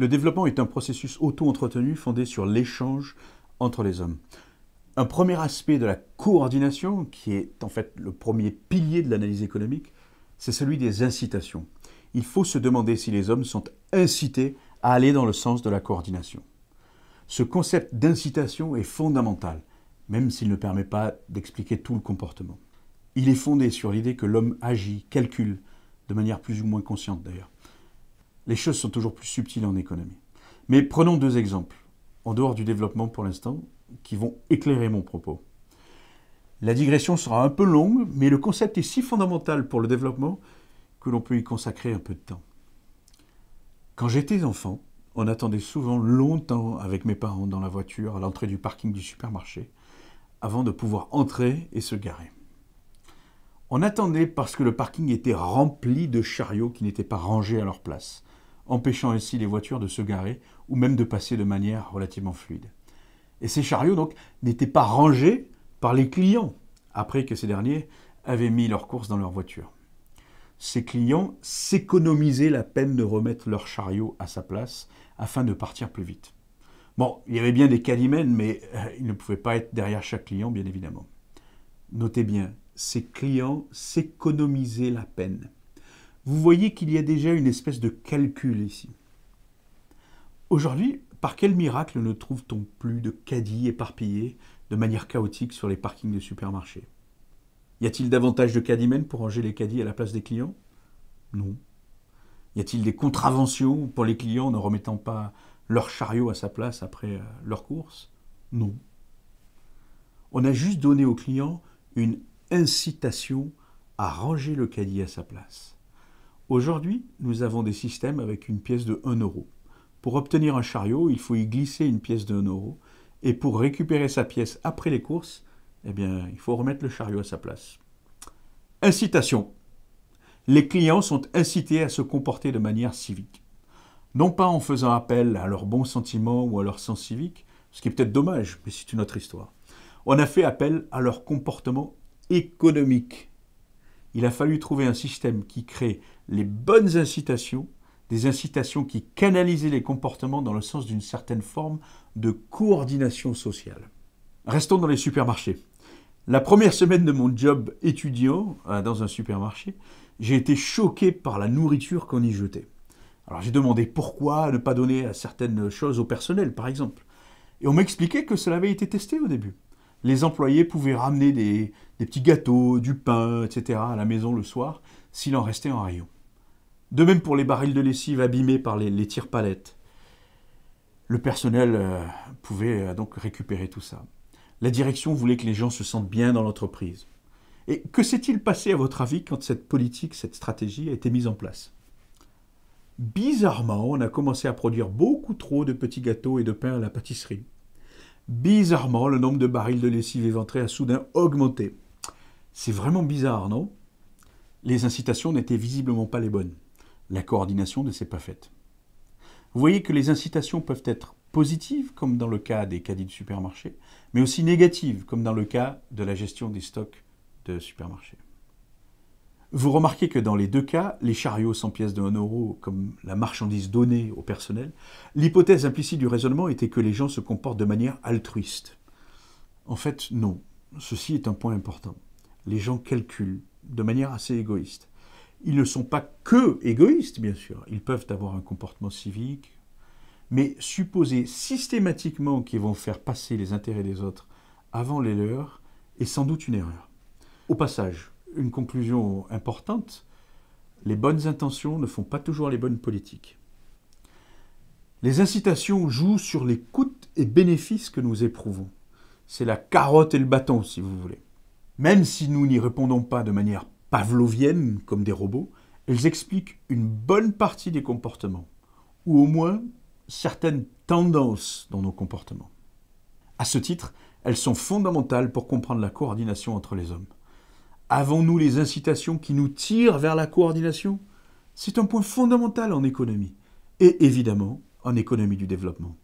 Le développement est un processus auto-entretenu fondé sur l'échange entre les hommes. Un premier aspect de la coordination, qui est en fait le premier pilier de l'analyse économique, c'est celui des incitations. Il faut se demander si les hommes sont incités à aller dans le sens de la coordination. Ce concept d'incitation est fondamental, même s'il ne permet pas d'expliquer tout le comportement. Il est fondé sur l'idée que l'homme agit, calcule, de manière plus ou moins consciente d'ailleurs les choses sont toujours plus subtiles en économie. Mais prenons deux exemples, en dehors du développement pour l'instant, qui vont éclairer mon propos. La digression sera un peu longue, mais le concept est si fondamental pour le développement que l'on peut y consacrer un peu de temps. Quand j'étais enfant, on attendait souvent longtemps avec mes parents dans la voiture à l'entrée du parking du supermarché avant de pouvoir entrer et se garer. On attendait parce que le parking était rempli de chariots qui n'étaient pas rangés à leur place, empêchant ainsi les voitures de se garer ou même de passer de manière relativement fluide. Et ces chariots, donc, n'étaient pas rangés par les clients, après que ces derniers avaient mis leurs courses dans leur voiture. Ces clients s'économisaient la peine de remettre leur chariot à sa place afin de partir plus vite. Bon, il y avait bien des calimènes, mais euh, ils ne pouvaient pas être derrière chaque client, bien évidemment. Notez bien, ses clients s'économiser la peine. Vous voyez qu'il y a déjà une espèce de calcul ici. Aujourd'hui, par quel miracle ne trouve-t-on plus de caddies éparpillés de manière chaotique sur les parkings de supermarchés Y a-t-il davantage de caddimen pour ranger les caddies à la place des clients Non. Y a-t-il des contraventions pour les clients ne remettant pas leur chariot à sa place après euh, leur course Non. On a juste donné aux clients une incitation à ranger le caddie à sa place. Aujourd'hui, nous avons des systèmes avec une pièce de 1 euro. Pour obtenir un chariot, il faut y glisser une pièce de 1 euro. Et pour récupérer sa pièce après les courses, eh bien, il faut remettre le chariot à sa place. Incitation. Les clients sont incités à se comporter de manière civique. Non pas en faisant appel à leur bon sentiment ou à leur sens civique, ce qui est peut-être dommage, mais c'est une autre histoire. On a fait appel à leur comportement économique. Il a fallu trouver un système qui crée les bonnes incitations, des incitations qui canalisaient les comportements dans le sens d'une certaine forme de coordination sociale. Restons dans les supermarchés. La première semaine de mon job étudiant euh, dans un supermarché, j'ai été choqué par la nourriture qu'on y jetait. Alors j'ai demandé pourquoi ne pas donner à certaines choses au personnel, par exemple. Et on m'expliquait que cela avait été testé au début les employés pouvaient ramener des, petits gâteaux, du pain, etc. à la maison le soir, s'il en restait en rayon. De même pour les barils de lessive abîmés par les, tire tirs palettes. Le personnel euh, pouvait euh, donc récupérer tout ça. La direction voulait que les gens se sentent bien dans l'entreprise. Et que s'est-il passé, à votre avis, quand cette politique, cette stratégie a été mise en place Bizarrement, on a commencé à produire beaucoup trop de petits gâteaux et de pain à la pâtisserie. Bizarrement, le nombre de barils de lessive éventrés a soudain augmenté. C'est vraiment bizarre, non Les incitations n'étaient visiblement pas les bonnes. La coordination ne s'est pas faite. Vous voyez que les incitations peuvent être positives, comme dans le cas des caddies de supermarché, mais aussi négatives, comme dans le cas de la gestion des stocks de supermarché. Vous remarquez que dans les deux cas, les chariots sans pièces de 1 euro comme la marchandise donnée au personnel, l'hypothèse implicite du raisonnement était que les gens se comportent de manière altruiste. En fait, non. Ceci est un point important. Les gens calculent de manière assez égoïste. Ils ne sont pas que égoïstes, bien sûr. Ils peuvent avoir un comportement civique, mais supposer systématiquement qu'ils vont faire passer les intérêts des autres avant les leurs est sans doute une erreur. Au passage, une conclusion importante, les bonnes intentions ne font pas toujours les bonnes politiques. Les incitations jouent sur les coûts et bénéfices que nous éprouvons. C'est la carotte et le bâton, si vous voulez. Même si nous n'y répondons pas de manière pavlovienne, comme des robots, elles expliquent une bonne partie des comportements, ou au moins certaines tendances dans nos comportements. À ce titre, elles sont fondamentales pour comprendre la coordination entre les hommes. Avons-nous les incitations qui nous tirent vers la coordination C'est un point fondamental en économie et évidemment en économie du développement.